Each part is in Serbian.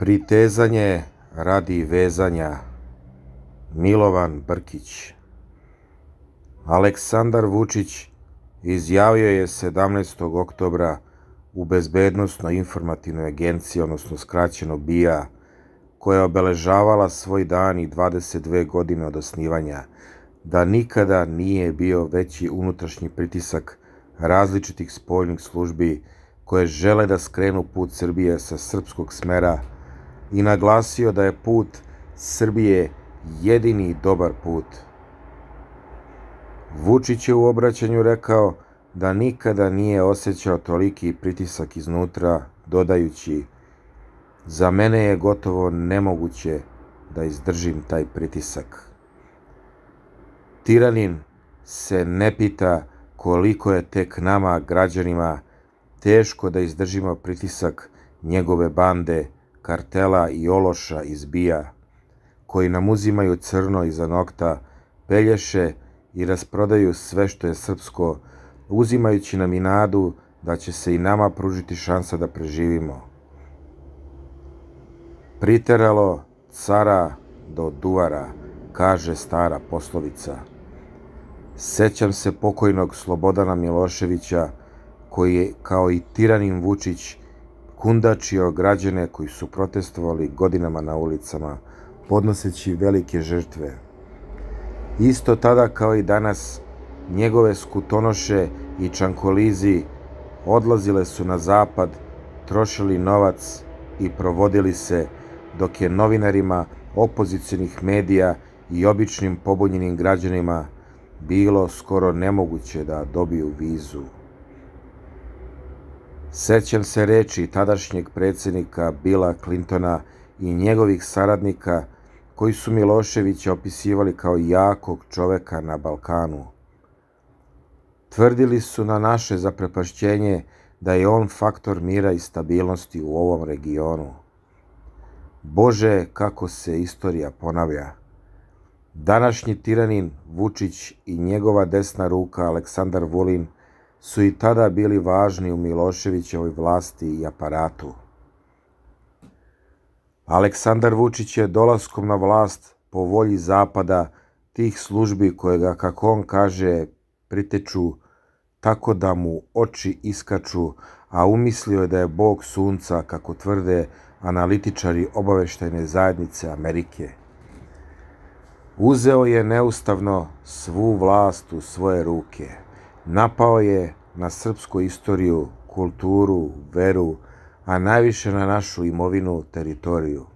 Pritezanje radi vezanja Milovan Brkić Aleksandar Vučić izjavio je 17. oktobra u Bezbednostno-informativnoj agenciji, odnosno skraćeno BIA, koja je obeležavala svoj dan i 22 godine od osnivanja, da nikada nije bio veći unutrašnji pritisak različitih spoljnih službi koje žele da skrenu put Srbije sa srpskog smera – i naglasio da je put Srbije jedini dobar put. Vučić je u obraćanju rekao da nikada nije osjećao toliki pritisak iznutra, dodajući Za mene je gotovo nemoguće da izdržim taj pritisak. Tiranin se ne pita koliko je tek nama, građanima, teško da izdržimo pritisak njegove bande, kartela i ološa izbija, koji nam uzimaju crno iza nokta, pelješe i rasprodaju sve što je srpsko, uzimajući nam i nadu da će se i nama pružiti šansa da preživimo. Priteralo cara do duvara, kaže stara poslovica. Sećam se pokojnog Slobodana Miloševića, koji je kao i tiranin Vučić kundačio građane koji su protestovali godinama na ulicama, podnoseći velike žrtve. Isto tada kao i danas, njegove skutonoše i čankolizi odlazile su na zapad, trošili novac i provodili se, dok je novinarima opozicijnih medija i običnim pobunjenim građanima bilo skoro nemoguće da dobiju vizu. Sećam se reči tadašnjeg predsednika Bila Clintona i njegovih saradnika koji su Miloševića opisivali kao jakog čoveka na Balkanu. Tvrdili su na naše zaprepašćenje da je on faktor mira i stabilnosti u ovom regionu. Bože, kako se istorija ponavlja. Današnji tiranin Vučić i njegova desna ruka Aleksandar Vulin – su i tada bili važni u Miloševićevoj vlasti i aparatu. Aleksandar Vučić je dolaskom na vlast po volji Zapada tih službi koje ga, kako on kaže, priteču tako da mu oči iskaču, a umislio je da je bog sunca, kako tvrde analitičari obaveštajne zajednice Amerike. Uzeo je neustavno svu vlast u svoje ruke. Napao je na srpsku istoriju, kulturu, veru, a najviše na našu imovinu, teritoriju.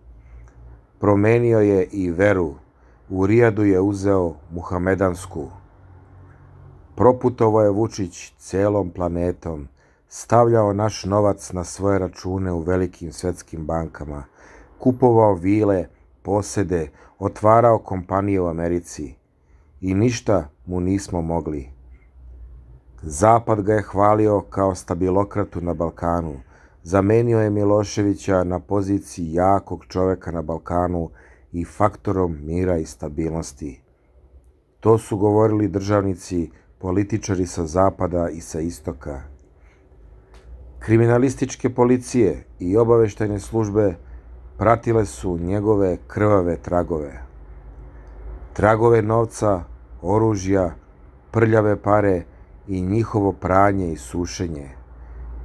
Promenio je i veru. U Rijadu je uzeo muhamedansku. Proputovo je Vučić celom planetom, stavljao naš novac na svoje račune u velikim svetskim bankama, kupovao vile, posede, otvarao kompanije u Americi. I ništa mu nismo mogli. Zapad ga je hvalio kao stabilokratu na Balkanu. Zamenio je Miloševića na poziciji jakog čoveka na Balkanu i faktorom mira i stabilnosti. To su govorili državnici, političari sa zapada i sa istoka. Kriminalističke policije i obaveštajne službe pratile su njegove krvave tragove. Tragove novca, oružja, prljave pare, i njihovo pranje i sušenje.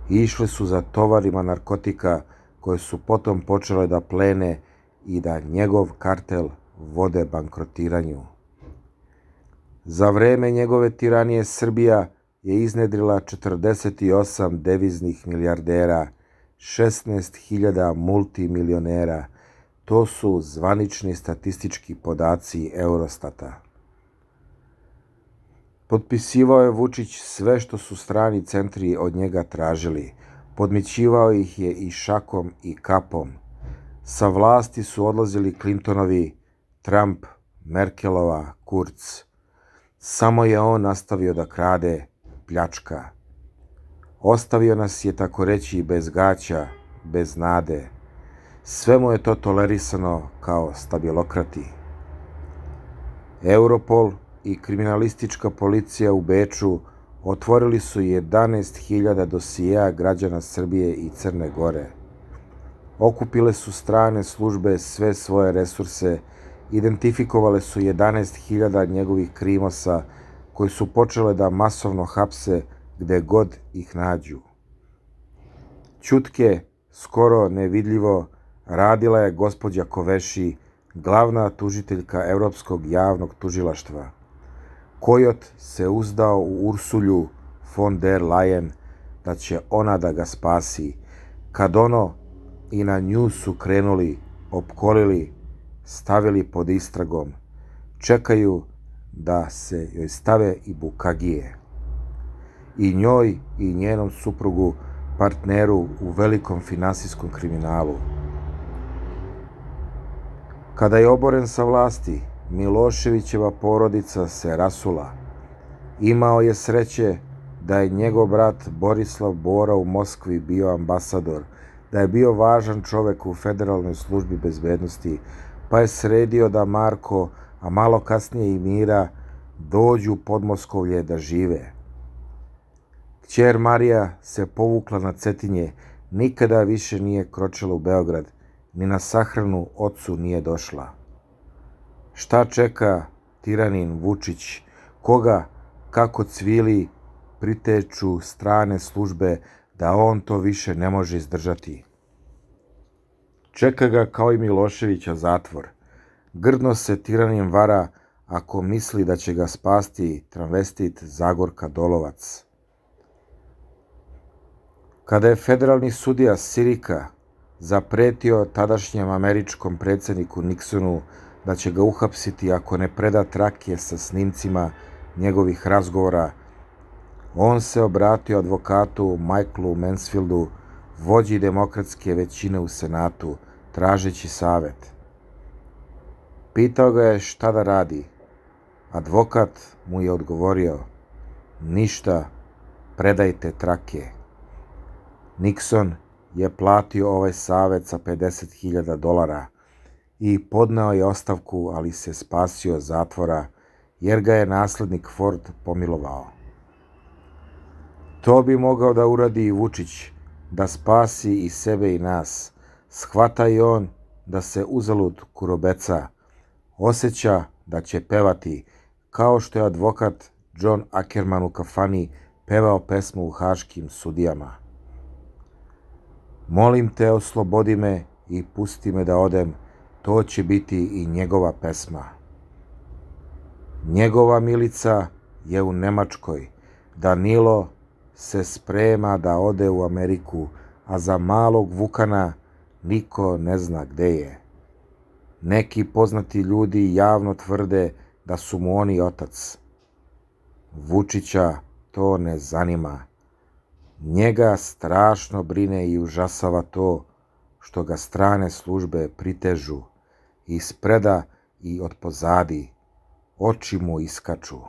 Išle su za tovarima narkotika koje su potom počele da plene i da njegov kartel vode bankrotiranju. Za vreme njegove tiranije Srbija je iznedrila 48 deviznih milijardera, 16.000 multimilionera. To su zvanični statistički podaci Eurostata. Potpisivao je Vučić sve što su strani centri od njega tražili. Podmićivao ih je i šakom i kapom. Sa vlasti su odlazili Clintonovi, Trump, Merkelova, Kurz. Samo je on nastavio da krade, pljačka. Ostavio nas je, tako reći, bez gaća, bez nade. Sve mu je to tolerisano kao stabilokrati. Europol, i kriminalistička policija u Beču otvorili su 11.000 dosijeja građana Srbije i Crne Gore. Okupile su strane službe sve svoje resurse, identifikovale su 11.000 njegovih krimosa koji su počele da masovno hapse gde god ih nađu. Ćutke, skoro nevidljivo, radila je gospođa Koveši, glavna tužiteljka Evropskog javnog tužilaštva. Kojot se uzdao u Ursulju von der Leyen da će ona da ga spasi. Kad ono i na nju su krenuli, opkolili, stavili pod istragom, čekaju da se joj stave i bukagije. I njoj i njenom suprugu partneru u velikom finansijskom kriminalu. Kada je oboren sa vlasti, Miloševićeva porodica se rasula. Imao je sreće da je njegov brat Borislav Bora u Moskvi bio ambasador, da je bio važan čovek u Federalnoj službi bezbednosti, pa je sredio da Marko, a malo kasnije i Mira, dođu pod Moskovlje da žive. Kćer Marija se povukla na Cetinje, nikada više nije kročila u Beograd, ni na sahranu ocu nije došla. Šta čeka tiranin Vučić? Koga, kako cvili, priteču strane službe da on to više ne može izdržati. Čeka ga kao i Miloševića zatvor. Grdno se tiranin vara ako misli da će ga spasti tramvestit Zagorka Dolovac. Kada je federalni sudija Sirika zapretio tadašnjem američkom predsedniku Nixonu da će ga uhapsiti ako ne preda trake sa snimcima njegovih razgovora. On se obratio advokatu Michaelu Mansfieldu, vođi demokratske većine u Senatu, tražeći savet. Pitao ga je šta da radi. Advokat mu je odgovorio, ništa, predajte trake. Nixon je platio ovaj savet sa 50.000 dolara, i podneo je ostavku, ali se spasio zatvora, jer ga je naslednik Ford pomilovao. To bi mogao da uradi i Vučić, da spasi i sebe i nas. Shvata i on da se uzalud kurobeca. Oseća da će pevati, kao što je advokat John Ackerman u kafani pevao pesmu u haškim sudijama. Molim te, oslobodi me i pusti me da odem, To će biti i njegova pesma. Njegova milica je u Nemačkoj. Danilo se sprema da ode u Ameriku, a za malog Vukana niko ne zna gde je. Neki poznati ljudi javno tvrde da su mu oni otac. Vučića to ne zanima. Njega strašno brine i užasava to što ga strane službe pritežu ispreda i od pozadi. Oči mu iskaču.